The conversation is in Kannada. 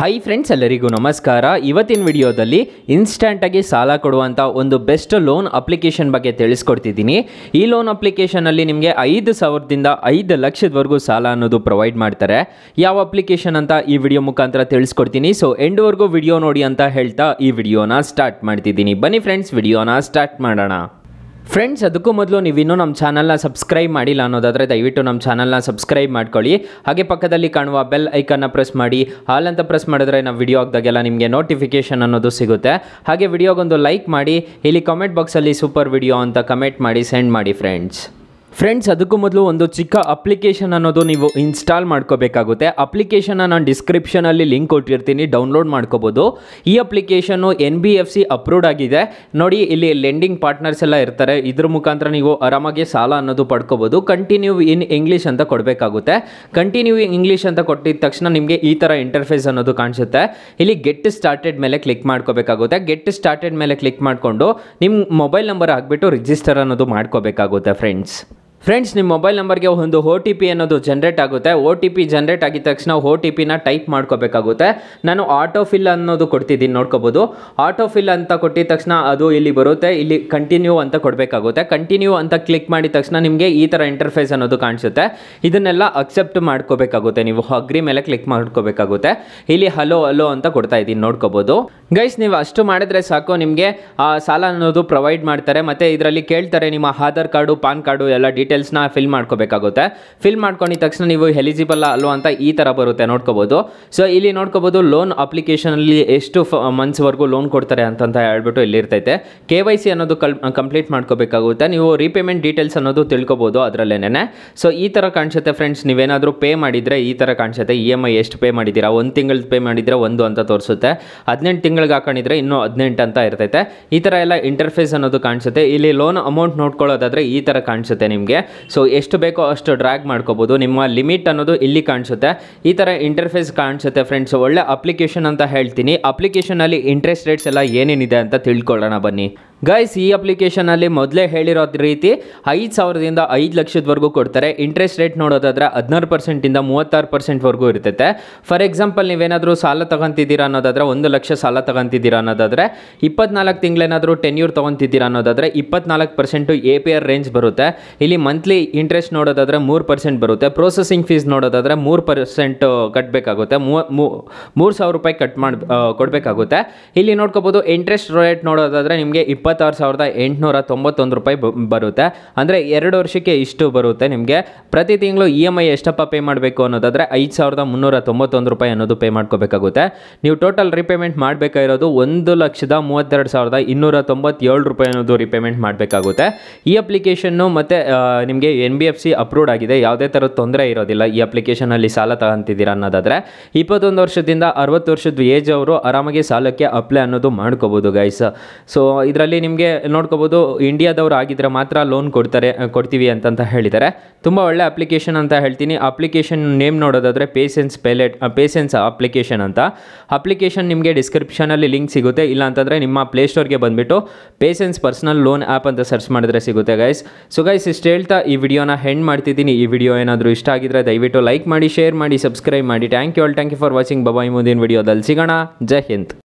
ಹೈ ಫ್ರೆಂಡ್ಸ್ ಎಲ್ಲರಿಗೂ ನಮಸ್ಕಾರ ಇವತ್ತಿನ ವಿಡಿಯೋದಲ್ಲಿ ಇನ್ಸ್ಟೆಂಟಾಗಿ ಸಾಲ ಕೊಡುವಂಥ ಒಂದು ಬೆಸ್ಟ್ ಲೋನ್ ಅಪ್ಲಿಕೇಶನ್ ಬಗ್ಗೆ ತಿಳಿಸ್ಕೊಡ್ತಿದ್ದೀನಿ ಈ ಲೋನ್ ಅಪ್ಲಿಕೇಶನಲ್ಲಿ ನಿಮಗೆ ಐದು ಸಾವಿರದಿಂದ ಐದು ಲಕ್ಷದವರೆಗೂ ಸಾಲ ಅನ್ನೋದು ಪ್ರೊವೈಡ್ ಮಾಡ್ತಾರೆ ಯಾವ ಅಪ್ಲಿಕೇಶನ್ ಅಂತ ಈ ವಿಡಿಯೋ ಮುಖಾಂತರ ತಿಳಿಸ್ಕೊಡ್ತೀನಿ ಸೊ ಎಂಡ್ವರೆಗೂ ವಿಡಿಯೋ ನೋಡಿ ಅಂತ ಹೇಳ್ತಾ ಈ ವಿಡಿಯೋನ ಸ್ಟಾರ್ಟ್ ಮಾಡ್ತಿದ್ದೀನಿ ಬನ್ನಿ ಫ್ರೆಂಡ್ಸ್ ವಿಡಿಯೋನ ಸ್ಟಾರ್ಟ್ ಮಾಡೋಣ ಫ್ರೆಂಡ್ಸ್ ಅದಕ್ಕೂ ಮೊದಲು ನೀವು ಇನ್ನೂ ನಮ್ಮ ಚಾನಲ್ನ ಸಬ್ಸ್ಕ್ರೈಬ್ ಮಾಡಿಲ್ಲ ಅನ್ನೋದಾದರೆ ದಯವಿಟ್ಟು ನಮ್ಮ ಚಾನಲ್ನ ಸಬ್ಸ್ಕ್ರೈಬ್ ಮಾಡ್ಕೊಳ್ಳಿ ಹಾಗೆ ಪಕ್ಕದಲ್ಲಿ ಕಾಣುವ ಬೆಲ್ ಐಕನ್ನ ಪ್ರೆಸ್ ಮಾಡಿ ಹಾಲ್ ಅಂತ ಪ್ರೆಸ್ ಮಾಡಿದ್ರೆ ನಾವು ವಿಡಿಯೋ ಆಗ್ದಾಗೆಲ್ಲ ನಿಮಗೆ ನೋಟಿಫಿಕೇಷನ್ ಅನ್ನೋದು ಸಿಗುತ್ತೆ ಹಾಗೆ ವಿಡಿಯೋಗೊಂದು ಲೈಕ್ ಮಾಡಿ ಇಲ್ಲಿ ಕಾಮೆಂಟ್ ಬಾಕ್ಸಲ್ಲಿ ಸೂಪರ್ ವಿಡಿಯೋ ಅಂತ ಕಮೆಂಟ್ ಮಾಡಿ ಸೆಂಡ್ ಮಾಡಿ ಫ್ರೆಂಡ್ಸ್ ಫ್ರೆಂಡ್ಸ್ ಅದಕ್ಕೂ ಮೊದಲು ಒಂದು ಚಿಕ್ಕ ಅಪ್ಲಿಕೇಶನ್ ಅನ್ನೋದು ನೀವು ಇನ್ಸ್ಟಾಲ್ ಮಾಡ್ಕೋಬೇಕಾಗುತ್ತೆ ಅಪ್ಲಿಕೇಶನ್ನ ನಾನು ಡಿಸ್ಕ್ರಿಪ್ಷನಲ್ಲಿ ಲಿಂಕ್ ಕೊಟ್ಟಿರ್ತೀನಿ ಡೌನ್ಲೋಡ್ ಮಾಡ್ಕೋಬೋದು ಈ ಅಪ್ಲಿಕೇಶನ್ನು N B F C approved ಆಗಿದೆ ನೋಡಿ ಇಲ್ಲಿ ಲೆಂಡಿಂಗ್ ಪಾರ್ಟ್ನರ್ಸ್ ಎಲ್ಲ ಇರ್ತಾರೆ ಇದ್ರ ಮುಖಾಂತರ ನೀವು ಆರಾಮಾಗಿ ಸಾಲ ಅನ್ನೋದು ಪಡ್ಕೋಬೋದು ಕಂಟಿನ್ಯೂ ಇನ್ ಇಂಗ್ಲೀಷ್ ಅಂತ ಕೊಡಬೇಕಾಗುತ್ತೆ ಕಂಟಿನ್ಯೂ ಇಂಗ್ಲೀಷ್ ಅಂತ ಕೊಟ್ಟಿದ ತಕ್ಷಣ ನಿಮಗೆ ಈ ಥರ ಇಂಟರ್ಫೇಸ್ ಅನ್ನೋದು ಕಾಣಿಸುತ್ತೆ ಇಲ್ಲಿ ಗೆಟ್ ಸ್ಟಾರ್ಟೆಡ್ ಮೇಲೆ ಕ್ಲಿಕ್ ಮಾಡ್ಕೋಬೇಕಾಗುತ್ತೆ ಗೆಟ್ ಸ್ಟಾರ್ಟೆಡ್ ಮೇಲೆ ಕ್ಲಿಕ್ ಮಾಡಿಕೊಂಡು ನಿಮ್ಮ ಮೊಬೈಲ್ ನಂಬರ್ ಹಾಕ್ಬಿಟ್ಟು ರಿಜಿಸ್ಟರ್ ಅನ್ನೋದು ಮಾಡ್ಕೋಬೇಕಾಗುತ್ತೆ ಫ್ರೆಂಡ್ಸ್ ಫ್ರೆಂಡ್ಸ್ ನಿಮ್ಮ ಮೊಬೈಲ್ ನಂಬರ್ಗೆ ಒಂದು ಓ ಟಿ ಪಿ ಅನ್ನೋದು ಜನ್ರೇಟ್ ಆಗುತ್ತೆ ಓ ಟಿ ಪಿ ಜನ್ರೇಟ್ ಆಗಿದ ತಕ್ಷಣ ಓ ಟಿ ಪಿನ ಟೈಪ್ ಮಾಡ್ಕೋಬೇಕಾಗುತ್ತೆ ನಾನು ಫಿಲ್ ಅನ್ನೋದು ಕೊಡ್ತಿದ್ದೀನಿ ನೋಡ್ಕೋಬೋದು ಆಟೋಫಿಲ್ ಅಂತ ಕೊಟ್ಟಿದ ತಕ್ಷಣ ಅದು ಇಲ್ಲಿ ಬರುತ್ತೆ ಇಲ್ಲಿ ಕಂಟಿನ್ಯೂ ಅಂತ ಕೊಡಬೇಕಾಗುತ್ತೆ ಕಂಟಿನ್ಯೂ ಅಂತ ಕ್ಲಿಕ್ ಮಾಡಿದ ತಕ್ಷಣ ನಿಮಗೆ ಈ ಥರ ಇಂಟರ್ಫೇಸ್ ಅನ್ನೋದು ಕಾಣಿಸುತ್ತೆ ಇದನ್ನೆಲ್ಲ ಅಕ್ಸೆಪ್ಟ್ ಮಾಡ್ಕೋಬೇಕಾಗುತ್ತೆ ನೀವು ಅಗ್ರಿ ಮೇಲೆ ಕ್ಲಿಕ್ ಮಾಡ್ಕೋಬೇಕಾಗುತ್ತೆ ಇಲ್ಲಿ ಹಲೋ ಅಲೋ ಅಂತ ಕೊಡ್ತಾ ಇದ್ದೀನಿ ನೋಡ್ಕೋಬೋದು ಗೈಸ್ ನೀವು ಅಷ್ಟು ಮಾಡಿದ್ರೆ ಸಾಕು ನಿಮಗೆ ಸಾಲ ಅನ್ನೋದು ಪ್ರೊವೈಡ್ ಮಾಡ್ತಾರೆ ಮತ್ತು ಇದರಲ್ಲಿ ಕೇಳ್ತಾರೆ ನಿಮ್ಮ ಆಧಾರ್ ಕಾರ್ಡು ಪಾನ್ ಕಾರ್ಡು ಎಲ್ಲ ಡೀಟೇಲ್ಸ್ ಡೀಟೇಲ್ಸ್ನ ಫಿಲ್ ಮಾಡ್ಕೋಬೇಕಾಗುತ್ತೆ ಫಿಲ್ ಮಾಡ್ಕೊಂಡಿದ ತಕ್ಷಣ ನೀವು ಎಲಿಜಿಬಲ್ ಅಲ್ವಾ ಅಂತ ಈ ಥರ ಬರುತ್ತೆ ನೋಡ್ಕೋಬೋದು ಸೊ ಇಲ್ಲಿ ನೋಡ್ಕೋಬೋದು ಲೋನ್ ಅಪ್ಲಿಕೇಶನಲ್ಲಿ ಎಷ್ಟು ಫ ಮಂತ್ಸ್ವರೆಗೂ ಲೋನ್ ಕೊಡ್ತಾರೆ ಅಂತಂತ ಹೇಳ್ಬಿಟ್ಟು ಇಲ್ಲಿರ್ತೈತೆ ಕೆ ವೈ ಸಿ ಅನ್ನೋದು ಕಲ್ ಕಂಪ್ಲೀಟ್ ಮಾಡ್ಕೋಬೇಕಾಗುತ್ತೆ ನೀವು ರೀಪೇಮೆಂಟ್ ಡೀಟೇಲ್ಸ್ ಅನ್ನೋದು ತಿಳ್ಕೊಬೋದು ಅದರಲ್ಲೇನೆ ಸೊ ಈ ಥರ ಕಾಣಿಸುತ್ತೆ ಫ್ರೆಂಡ್ಸ್ ನೀವೇನಾದರೂ ಪೇ ಮಾಡಿದರೆ ಈ ಥರ ಕಾಣಿಸುತ್ತೆ ಇ e ಎಮ್ ಐ ಎಷ್ಟು ಪೇ ಮಾಡಿದ್ದೀರಾ ಒಂದು ತಿಂಗಳು ಪೇ ಮಾಡಿದರೆ ಒಂದು ಅಂತ ತೋರಿಸುತ್ತೆ ಹದಿನೆಂಟು ತಿಂಗಳಿಗೆ ಹಾಕೊಂಡಿದ್ರೆ ಇನ್ನೂ ಹದಿನೆಂಟು ಅಂತ ಇರ್ತೈತೆ ಈ ಥರ ಎಲ್ಲ ಇಂಟರ್ಫೇಸ್ ಅನ್ನೋದು ಕಾಣಿಸುತ್ತೆ ಇಲ್ಲಿ ಲೋನ್ ಅಮೌಂಟ್ ನೋಡ್ಕೊಳ್ಳೋದಾದರೆ ಈ ಥರ ಕಾಣಿಸುತ್ತೆ ನಿಮಗೆ ಸೊ ಎಷ್ಟು ಬೇಕೋ ಅಷ್ಟು ಡ್ರ್ಯಾಗ್ ಮಾಡ್ಕೋಬೋದು ನಿಮ್ಮ ಲಿಮಿಟ್ ಅನ್ನೋದು ಇಲ್ಲಿ ಕಾಣಿಸುತ್ತೆ ಈ ಥರ ಇಂಟರ್ಫೇಸ್ ಕಾಣಿಸುತ್ತೆ ಫ್ರೆಂಡ್ಸ್ ಒಳ್ಳೆ ಅಪ್ಲಿಕೇಶನ್ ಅಂತ ಹೇಳ್ತೀನಿ ಅಪ್ಲಿಕೇಶನಲ್ಲಿ ಇಂಟ್ರೆಸ್ಟ್ ರೇಟ್ಸ್ ಎಲ್ಲ ಏನೇನಿದೆ ಅಂತ ತಿಳ್ಕೊಳ್ಳೋಣ ಬನ್ನಿ ಗೈಸ್ ಈ ಅಪ್ಲಿಕೇಶನಲ್ಲಿ ಮೊದಲೇ ಹೇಳಿರೋ ರೀತಿ ಐದು ಸಾವಿರದಿಂದ ಐದು ಲಕ್ಷದವರೆಗೂ ಕೊಡ್ತಾರೆ ಇಂಟ್ರೆಸ್ಟ್ ರೇಟ್ ನೋಡೋದಾದ್ರೆ ಹದಿನಾರು ಪರ್ಸೆಂಟಿಂದ ಮೂವತ್ತಾರು ಪರ್ಸೆಂಟ್ವರೆಗೂ ಇರ್ತೈತೆ ಫಾರ್ ಎಕ್ಸಾಂಪಲ್ ನೀವೇನಾದರೂ ಸಾಲ ತಗೊಂತಿದ್ದೀರಾ ಅನ್ನೋದಾದರೆ ಒಂದು ಲಕ್ಷ ಸಾಲ ತಗೊಂತಿದ್ದೀರಾ ಅನ್ನೋದಾದರೆ ಇಪ್ಪತ್ನಾಲ್ಕು ತಿಂಗಳೇನಾದರೂ ಟೆನ್ಯೂರ್ ತೊಗೊತಿದ್ದೀರಾ ಅನ್ನೋದಾದರೆ ಇಪ್ಪತ್ನಾಲ್ಕು percent A P R range ಬರುತ್ತೆ ಇಲ್ಲಿ ಮಂತ್ಲಿ ಇಂಟ್ರೆಸ್ಟ್ ನೋಡೋದಾದರೆ ಮೂರು ಪರ್ಸೆಂಟ್ ಬರುತ್ತೆ ಪ್ರೊಸೆಸಿಂಗ್ ಫೀಸ್ ನೋಡೋದಾದರೆ ಮೂರು ಪರ್ಸೆಂಟು ಕಟ್ಟಬೇಕಾಗುತ್ತೆ ಮೂರು ಸಾವಿರ ರೂಪಾಯಿ ಕಟ್ ಮಾಡಿ ಕೊಡಬೇಕಾಗುತ್ತೆ ಇಲ್ಲಿ ನೋಡ್ಕೋಬೋದು ಇಂಟ್ರೆಸ್ಟ್ ರೇಟ್ ನೋಡೋದಾದರೆ ನಿಮಗೆ ಇಪ್ಪತ್ತು ಇಪ್ಪತ್ತಾರು ಸಾವಿರದ ಎಂಟುನೂರ ತೊಂಬತ್ತೊಂದು ರೂಪಾಯಿ ಬರುತ್ತೆ ಅಂದರೆ ಎರಡು ವರ್ಷಕ್ಕೆ ಇಷ್ಟು ಬರುತ್ತೆ ನಿಮಗೆ ಪ್ರತಿ ತಿಂಗಳು ಇ e ಎಮ್ ಐ ಎಷ್ಟಪ್ಪ ಪೇ ಮಾಡಬೇಕು ಅನ್ನೋದಾದರೆ ಐದು ಸಾವಿರದ ಮುನ್ನೂರ ತೊಂಬತ್ತೊಂದು ರೂಪಾಯಿ ಅನ್ನೋದು ಪೇ ಮಾಡ್ಕೋಬೇಕಾಗುತ್ತೆ ನೀವು ಟೋಟಲ್ ರಿಪೇಮೆಂಟ್ ಮಾಡಬೇಕಾಗಿರೋದು ಒಂದು ಲಕ್ಷದ ಮೂವತ್ತೆರಡು ಸಾವಿರದ ಇನ್ನೂರ ತೊಂಬತ್ತೇಳು ರೂಪಾಯಿ ಅನ್ನೋದು ರೀಪೇಮೆಂಟ್ ಮಾಡಬೇಕಾಗುತ್ತೆ ಈ ಅಪ್ಲಿಕೇಶನ್ನು ಮತ್ತು ನಿಮಗೆ N B F C approved ಆಗಿದೆ ಯಾವುದೇ ಥರದ ತೊಂದರೆ ಇರೋದಿಲ್ಲ ಈ ಅಪ್ಲಿಕೇಶನಲ್ಲಿ ಸಾಲ ತಗೊಂತಿದ್ದೀರಾ ಅನ್ನೋದಾದರೆ ಇಪ್ಪತ್ತೊಂದು ವರ್ಷದಿಂದ ಅರವತ್ತು ವರ್ಷದ ಏಜ್ ಅವರು ಆರಾಮಾಗಿ ಸಾಲಕ್ಕೆ ಅಪ್ಲೈ ಅನ್ನೋದು ಮಾಡ್ಕೋಬೋದು ಗೈಸ್ ಸೊ ಇದರಲ್ಲಿ ನಿಮಗೆ ನೋಡ್ಕೋಬೋದು ಇಂಡಿಯಾದವ್ರು ಆಗಿದ್ರೆ ಮಾತ್ರ ಲೋನ್ ಕೊಡ್ತಾರೆ ಕೊಡ್ತೀವಿ ಅಂತಂತ ಹೇಳಿದ್ದಾರೆ ತುಂಬ ಒಳ್ಳೆ ಅಪ್ಲಿಕೇಶನ್ ಅಂತ ಹೇಳ್ತೀನಿ ಅಪ್ಲಿಕೇಶನ್ ನೇಮ್ ನೋಡೋದಾದರೆ ಪೇಸೆನ್ಸ್ ಪೆಲೆಟ್ ಪೇಸೆನ್ಸ್ ಅಪ್ಲಿಕೇಶನ್ ಅಂತ ಅಪ್ಲಿಕೇಶನ್ ನಿಮಗೆ ಡಿಸ್ಕ್ರಿಪ್ಷನಲ್ಲಿ ಲಿಂಕ್ ಸಿಗುತ್ತೆ ಇಲ್ಲ ಅಂತಂದರೆ ನಿಮ್ಮ ಪ್ಲೇಸ್ಟೋರ್ಗೆ ಬಂದುಬಿಟ್ಟು ಪೇಸೆನ್ಸ್ ಪರ್ಸನಲ್ ಲೋನ್ ಆ್ಯಪ್ ಅಂತ ಸರ್ಚ್ ಮಾಡಿದ್ರೆ ಸಿಗುತ್ತೆ ಗೈಸ್ ಸೊ ಗೈಸ್ ಇಷ್ಟು ಹೇಳ್ತಾ ಈ ವಿಡಿಯೋನ ಹೆಂಡ್ ಮಾಡ್ತಿದ್ದೀನಿ ಈ ವಿಡಿಯೋ ಏನಾದರೂ ಇಷ್ಟ ಆಗಿದ್ರೆ ದಯವಿಟ್ಟು ಲೈಕ್ ಮಾಡಿ ಶೇರ್ ಮಾಡಿ ಸಬ್ಸ್ಕ್ರೈಬ್ ಮಾಡಿ thank you all thank you for watching bye bye ಮುಂದಿನ ವಿಡಿಯೋದಲ್ಲಿ ಸಿಗೋಣ ಜೈ ಹಿಂದ್